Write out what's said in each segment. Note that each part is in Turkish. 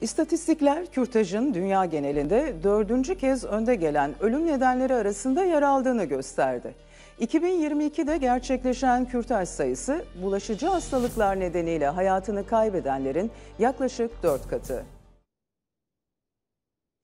İstatistikler kürtajın dünya genelinde dördüncü kez önde gelen ölüm nedenleri arasında yer aldığını gösterdi. 2022'de gerçekleşen kürtaj sayısı bulaşıcı hastalıklar nedeniyle hayatını kaybedenlerin yaklaşık dört katı.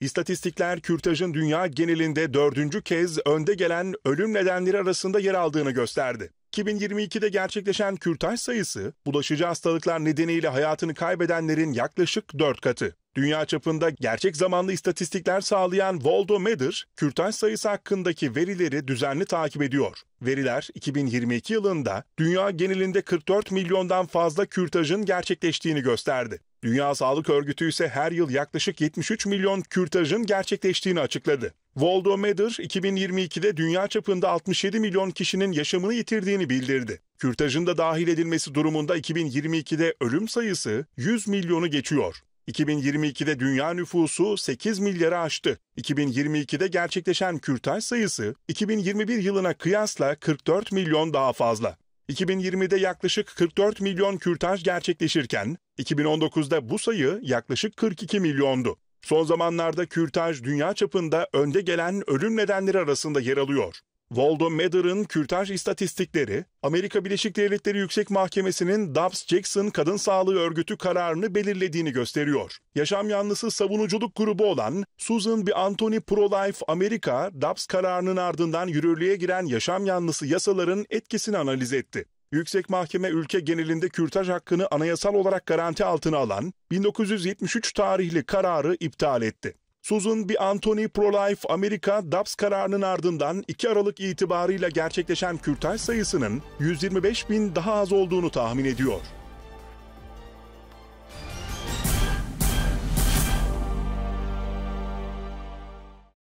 İstatistikler kürtajın dünya genelinde dördüncü kez önde gelen ölüm nedenleri arasında yer aldığını gösterdi. 2022'de gerçekleşen kürtaj sayısı bulaşıcı hastalıklar nedeniyle hayatını kaybedenlerin yaklaşık 4 katı. Dünya çapında gerçek zamanlı istatistikler sağlayan Voldo Medir, kürtaj sayısı hakkındaki verileri düzenli takip ediyor. Veriler 2022 yılında dünya genelinde 44 milyondan fazla kürtajın gerçekleştiğini gösterdi. Dünya Sağlık Örgütü ise her yıl yaklaşık 73 milyon kürtajın gerçekleştiğini açıkladı. Voldo 2022'de dünya çapında 67 milyon kişinin yaşamını yitirdiğini bildirdi. Kürtajın da dahil edilmesi durumunda 2022'de ölüm sayısı 100 milyonu geçiyor. 2022'de dünya nüfusu 8 milyarı aştı. 2022'de gerçekleşen kürtaj sayısı 2021 yılına kıyasla 44 milyon daha fazla. 2020'de yaklaşık 44 milyon kürtaj gerçekleşirken 2019'da bu sayı yaklaşık 42 milyondu. Son zamanlarda kürtaj dünya çapında önde gelen ölüm nedenleri arasında yer alıyor. Waldo Mather'ın kürtaj istatistikleri, Amerika Birleşik Devletleri Yüksek Mahkemesi'nin Dobbs-Jackson Kadın Sağlığı Örgütü kararını belirlediğini gösteriyor. Yaşam yanlısı savunuculuk grubu olan Susan B. Anthony Pro-Life Amerika, Dobbs kararının ardından yürürlüğe giren yaşam yanlısı yasaların etkisini analiz etti. Yüksek Mahkeme ülke genelinde kürtaj hakkını anayasal olarak garanti altına alan 1973 tarihli kararı iptal etti. Susan B. Anthony Pro-Life Amerika DAPS kararının ardından 2 Aralık itibarıyla gerçekleşen kürtaj sayısının 125 bin daha az olduğunu tahmin ediyor.